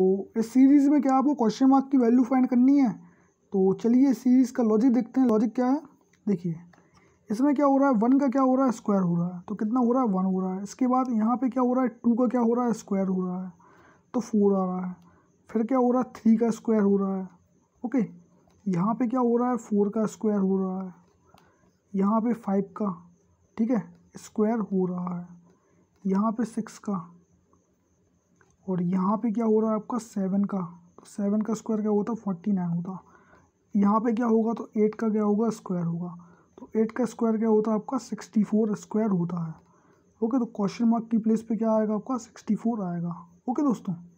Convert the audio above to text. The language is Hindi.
तो इस सीरीज़ में क्या आपको क्वेश्चन मार्क की वैल्यू फाइंड करनी है तो चलिए सीरीज़ का लॉजिक देखते हैं लॉजिक क्या है देखिए इसमें क्या हो रहा है वन का क्या हो रहा है स्क्वायर हो रहा है तो कितना हो रहा है वन हो रहा है इसके बाद यहाँ पे क्या हो रहा है टू का क्या हो रहा है स्क्वायर हो रहा है तो फोर आ रहा है फिर क्या हो रहा है थ्री का स्क्वायर हो रहा है ओके यहाँ पे क्या हो रहा है फोर का स्क्वायर हो रहा है यहाँ पे फाइव का ठीक है स्क्वायर हो रहा है यहाँ पे सिक्स का और यहाँ पे क्या हो रहा है आपका सेवन का तो सेवन का स्क्वायर क्या होता है फोर्टी नाइन होता यहाँ पे क्या होगा तो एट का क्या होगा स्क्वायर होगा तो एट का स्क्वायर क्या होता है आपका सिक्सटी फोर स्क्वायर होता है ओके तो क्वेश्चन मार्क की प्लेस पे क्या आएगा आपका सिक्सटी फोर आएगा ओके दोस्तों